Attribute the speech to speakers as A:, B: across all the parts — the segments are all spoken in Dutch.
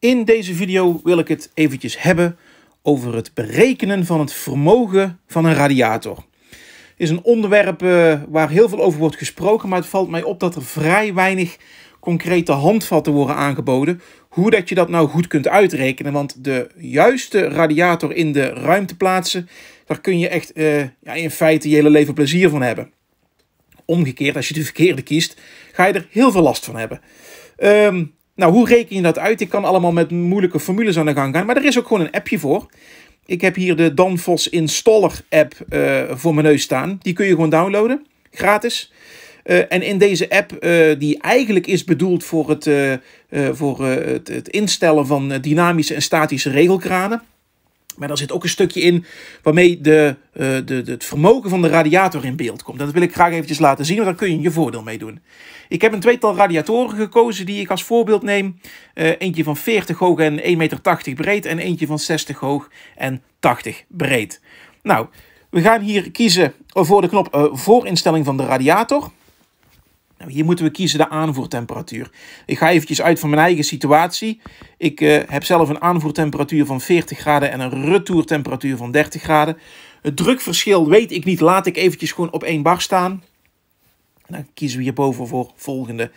A: In deze video wil ik het eventjes hebben over het berekenen van het vermogen van een radiator. is een onderwerp eh, waar heel veel over wordt gesproken, maar het valt mij op dat er vrij weinig concrete handvatten worden aangeboden hoe dat je dat nou goed kunt uitrekenen. Want de juiste radiator in de ruimte plaatsen, daar kun je echt eh, ja, in feite je hele leven plezier van hebben. Omgekeerd, als je de verkeerde kiest, ga je er heel veel last van hebben. Um, nou, hoe reken je dat uit? Ik kan allemaal met moeilijke formules aan de gang gaan. Maar er is ook gewoon een appje voor. Ik heb hier de Danfoss Installer app eh, voor mijn neus staan. Die kun je gewoon downloaden. Gratis. Eh, en in deze app, eh, die eigenlijk is bedoeld voor het, voor, het, het instellen van dynamische en statische regelkranen. Maar daar zit ook een stukje in waarmee eh, de, de, het vermogen van de radiator in beeld komt. dat wil ik graag eventjes laten zien, want daar kun je je voordeel mee doen. Ik heb een tweetal radiatoren gekozen die ik als voorbeeld neem. Eh, eentje van 40 hoog en 1,80 meter breed en eentje van 60 hoog en 80 breed. Nou, we gaan hier kiezen voor de knop uh, voorinstelling van de radiator. Nou, hier moeten we kiezen de aanvoertemperatuur. Ik ga eventjes uit van mijn eigen situatie. Ik eh, heb zelf een aanvoertemperatuur van 40 graden en een retourtemperatuur van 30 graden. Het drukverschil weet ik niet. Laat ik eventjes gewoon op één bar staan. Dan kiezen we hierboven voor volgende.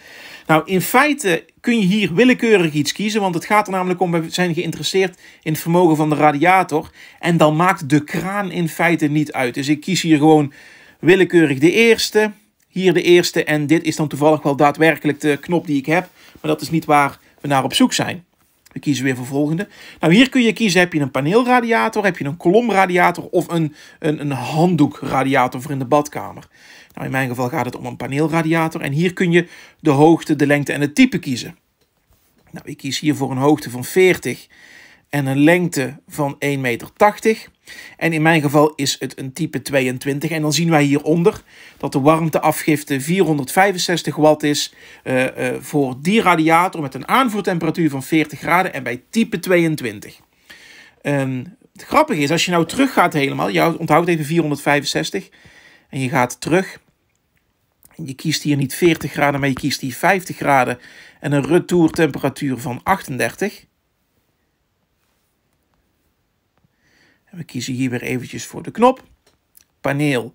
A: Nou, in feite kun je hier willekeurig iets kiezen, want het gaat er namelijk om, we zijn geïnteresseerd in het vermogen van de radiator. En dan maakt de kraan in feite niet uit. Dus ik kies hier gewoon willekeurig de eerste. Hier de eerste en dit is dan toevallig wel daadwerkelijk de knop die ik heb. Maar dat is niet waar we naar op zoek zijn. We kiezen weer voor volgende. Nou, hier kun je kiezen: heb je een paneelradiator, heb je een kolomradiator of een, een, een handdoekradiator voor in de badkamer. Nou, in mijn geval gaat het om een paneelradiator. En hier kun je de hoogte, de lengte en het type kiezen. Nou, ik kies hier voor een hoogte van 40 en een lengte van 1,80 meter. En in mijn geval is het een type 22. En dan zien wij hieronder dat de warmteafgifte 465 watt is eh, eh, voor die radiator met een aanvoertemperatuur van 40 graden en bij type 22. Um, ehm, het grappige is, als je nou terug gaat helemaal, je onthoudt even 465 en je gaat terug. Je kiest hier niet 40 graden, maar je kiest hier 50 graden en een retourtemperatuur van 38. we kiezen hier weer eventjes voor de knop. Paneel.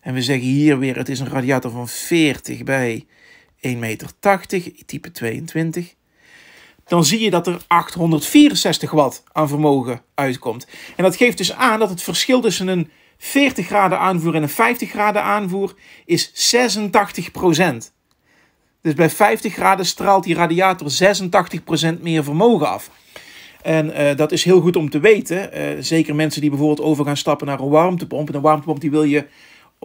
A: En we zeggen hier weer, het is een radiator van 40 bij 1,80 meter, type 22. Dan zie je dat er 864 watt aan vermogen uitkomt. En dat geeft dus aan dat het verschil tussen een 40 graden aanvoer en een 50 graden aanvoer is 86 Dus bij 50 graden straalt die radiator 86% meer vermogen af. En eh, dat is heel goed om te weten. Eh, zeker mensen die bijvoorbeeld over gaan stappen naar een warmtepomp. En een warmtepomp die wil je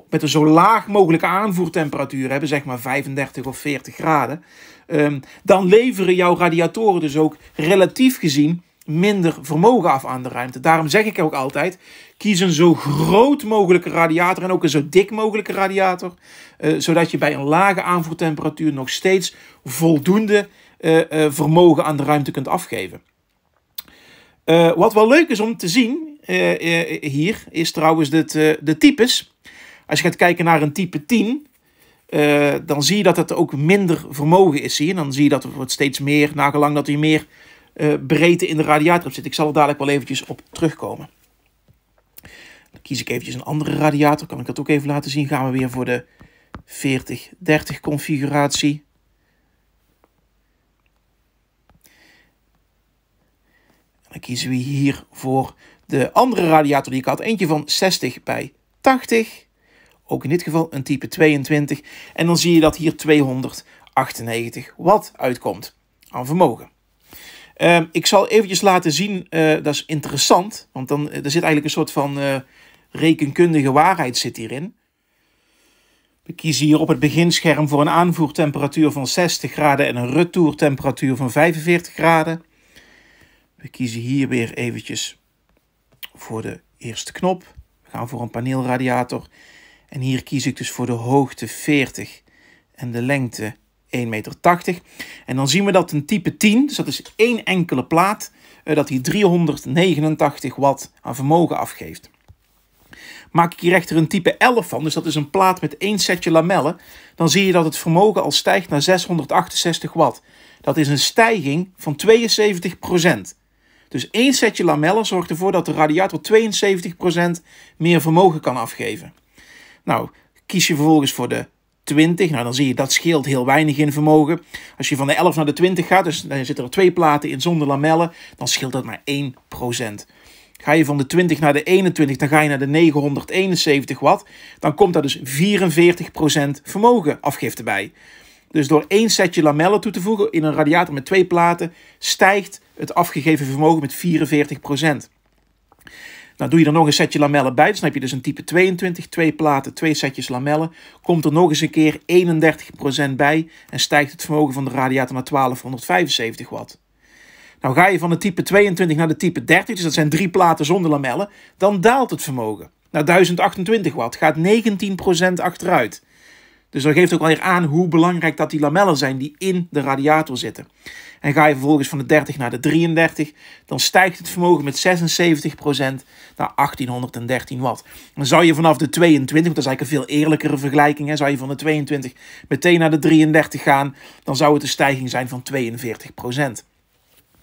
A: met een zo laag mogelijke aanvoertemperatuur hebben, zeg maar 35 of 40 graden. Ehm, dan leveren jouw radiatoren dus ook relatief gezien minder vermogen af aan de ruimte. Daarom zeg ik ook altijd: kies een zo groot mogelijke radiator en ook een zo dik mogelijke radiator, eh, zodat je bij een lage aanvoertemperatuur nog steeds voldoende vermogen aan de ruimte kunt afgeven. Eh, wat wel leuk is om te zien eh, eh, hier, is trouwens dit, de types. Als je gaat kijken naar een type 10, dan zie je dat het ook minder vermogen is. Zie Dan zie je dat er steeds meer, nagelang dat hij meer breedte in de radiator zit. Ik zal er dadelijk wel eventjes op terugkomen. Dan kies ik eventjes een andere radiator. Kan ik dat ook even laten zien. Gaan we weer voor de 40-30 configuratie. Dan kiezen we hier voor de andere radiator die ik had. Eentje van 60 bij 80. Ook in dit geval een type 22. En dan zie je dat hier 298 watt uitkomt aan vermogen. Ehm, ik zal eventjes laten zien, eh, dat is interessant, want dan, eh, er zit eigenlijk een soort van eh, rekenkundige waarheid zit hierin. We kiezen hier op het beginscherm voor een aanvoertemperatuur van 60 graden en een retourtemperatuur van 45 graden. We kiezen hier weer eventjes voor de eerste knop. We gaan voor een paneelradiator. En hier kies ik dus voor de hoogte 40 en de lengte 1,80 meter. En dan zien we dat een type 10, dus dat is één enkele plaat, eh, dat die 389 watt aan vermogen afgeeft. Maak ik hier echter een type 11 van, dus dat is een plaat met één setje lamellen, dan zie je dat het vermogen al stijgt naar 668 watt. Dat is een stijging van 72 procent. Dus één setje lamellen zorgt ervoor dat de radiator 72% meer vermogen kan afgeven. Nou, kies je vervolgens voor de 20, nou dan zie je dat scheelt heel weinig in vermogen. Als je van de 11 naar de 20 gaat, dus dan zitten er twee platen in zonder lamellen, dan scheelt dat maar 1%. Ga je van de 20 naar de 21, dan ga je naar de 971 watt. Dan komt daar dus 44% vermogen afgifte bij. Dus door één setje lamellen toe te voegen in een radiator met twee platen, stijgt het afgegeven vermogen met 44%. Nou, doe je er nog een setje lamellen bij, dan heb je dus een type 22, twee platen, twee setjes lamellen. Komt er nog eens een keer 31% bij en stijgt het vermogen van de radiator naar 1275 watt. Nou ga je van de type 22 naar de type 30, dus dat zijn drie platen zonder lamellen, dan daalt het vermogen naar nou, 1028 watt, gaat 19% achteruit. Dus dat geeft ook wel weer aan hoe belangrijk dat die lamellen zijn die in de radiator zitten. En ga je vervolgens van de 30 naar de 33, dan stijgt het vermogen met 76% naar 1813 watt. Dan zou je vanaf de 22, dat is eigenlijk een veel eerlijkere vergelijking, hè, zou je van de 22 meteen naar de 33 gaan, dan zou het een stijging zijn van 42%.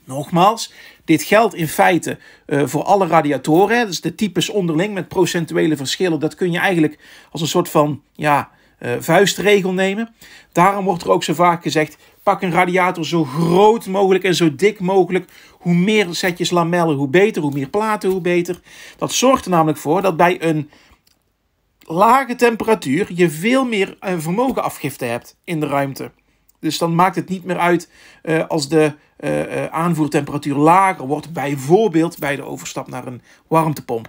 A: Nogmaals, dit geldt in feite eh, voor alle radiatoren. Dus de types onderling met procentuele verschillen. Dat kun je eigenlijk als een soort van ja, eh, vuistregel nemen. Daarom wordt er ook zo vaak gezegd: pak een radiator zo groot mogelijk en zo dik mogelijk. Hoe meer setjes lamellen, hoe beter. Hoe meer platen, hoe beter. Dat zorgt er namelijk voor dat bij een lage temperatuur je veel meer uh, vermogenafgifte hebt in de ruimte. Dus dan maakt het niet meer uit eh, als de aanvoertemperatuur lager wordt, bijvoorbeeld bij de overstap naar een warmtepomp.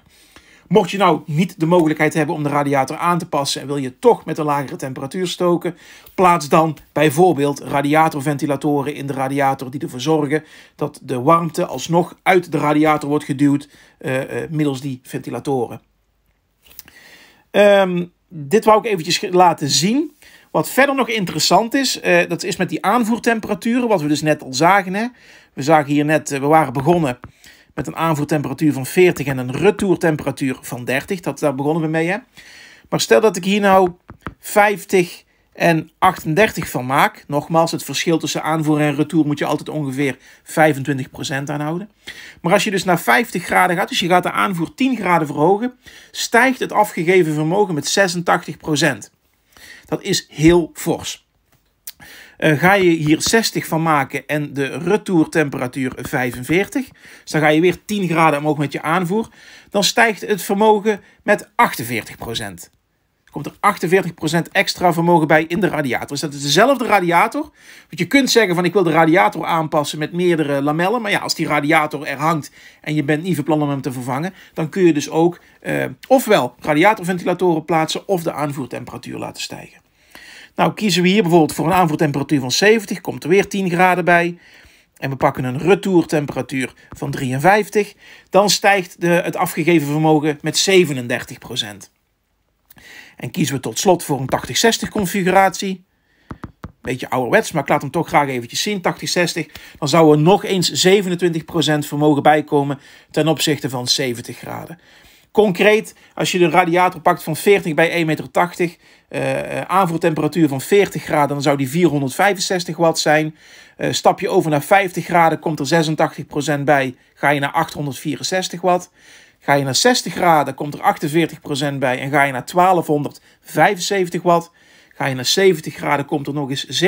A: Mocht je nou niet de mogelijkheid hebben om de radiator aan te passen en wil je toch met een lagere temperatuur stoken, plaats dan bijvoorbeeld radiatorventilatoren in de radiator die ervoor zorgen dat de warmte alsnog uit de radiator wordt geduwd eh, eh, middels die ventilatoren. Ehm, dit wou ik eventjes laten zien. Wat verder nog interessant is, eh, dat is met die aanvoertemperaturen, wat we dus net al zagen. Hè. We zagen hier net, we waren begonnen met een aanvoertemperatuur van 40 en een retourtemperatuur van 30. Dat, daar begonnen we mee. Hè? Maar stel dat ik hier nou 50 en 38 van maak. Nogmaals, het verschil tussen aanvoer en retour moet je altijd ongeveer 25% aanhouden. Maar als je dus naar 50 graden gaat, dus je gaat de aanvoer 10 graden verhogen, stijgt het afgegeven vermogen met 86%. Dat is heel fors. Eh, ga je hier 60 van maken en de retourtemperatuur 45, dus dan ga je weer 10 graden omhoog met je aanvoer, dan stijgt het vermogen met 48 procent. Komt er 48% extra vermogen bij in de radiator. Dus dat is dezelfde radiator. Want je kunt zeggen van ik wil de radiator aanpassen met meerdere lamellen. Maar ja, als die radiator er hangt en je bent niet van plan om hem te vervangen. Dan kun je dus ook eh, ofwel radiatorventilatoren plaatsen of de aanvoertemperatuur laten stijgen. Nou, kiezen we hier bijvoorbeeld voor een aanvoertemperatuur van 70, komt er weer 10 graden bij. En we pakken een retourtemperatuur van 53. Dan stijgt de, het afgegeven vermogen met 37 En kiezen we tot slot voor een 80-60 configuratie. Beetje ouderwets, maar ik laat hem toch graag eventjes zien, 80-60. Dan zou er nog eens 27 vermogen bijkomen ten opzichte van 70 graden. Concreet, als je de radiator pakt van 40 bij 1,80 meter, uh, aanvoertemperatuur van 40 graden, dan zou die 465 watt zijn. Eh, stap je over naar 50 graden, komt er 86% bij, ga je naar 864 watt. Ga je naar 60 graden, komt er 48% bij en ga je naar 1275 watt. Ga je naar 70 graden, komt er nog eens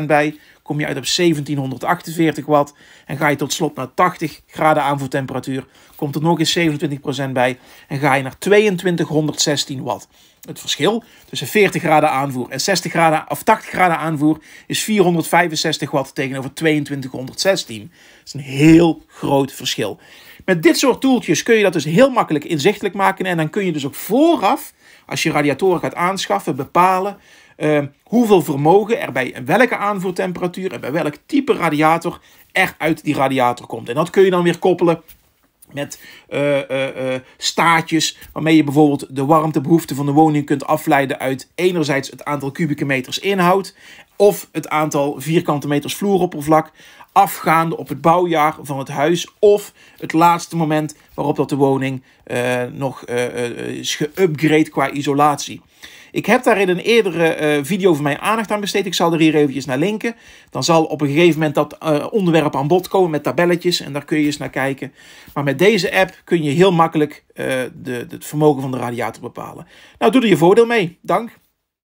A: 37% bij. Kom je uit op 1748 watt. En ga je tot slot naar 80 graden aanvoertemperatuur, komt er nog eens 27% bij. En ga je naar 2216 watt. Het verschil tussen 40 graden aanvoer en 60 graden, of 80 graden aanvoer is 465 watt tegenover 2216. Dat is een heel groot verschil. Met dit soort toeltjes kun je dat dus heel makkelijk inzichtelijk maken. En dan kun je dus ook vooraf als je radiatoren gaat aanschaffen, bepalen ehm, hoeveel vermogen er bij welke aanvoertemperatuur en bij welk type radiator er uit die radiator komt. En dat kun je dan weer koppelen met uh, staatjes waarmee je bijvoorbeeld de warmtebehoefte van de woning kunt afleiden uit enerzijds het aantal kubieke meters inhoud of het aantal vierkante meters vloeroppervlak afgaande op het bouwjaar van het huis of het laatste moment waarop dat de woning eh, nog uh, is geüpgrade qua isolatie. Ik heb daar in een eerdere video van mijn aandacht aan besteed. Ik zal er hier eventjes naar linken. Dan zal op een gegeven moment dat onderwerp aan bod komen met tabelletjes. En daar kun je eens naar kijken. Maar met deze app kun je heel makkelijk de, het vermogen van de radiator bepalen. Nou, doe er je voordeel mee. Dank.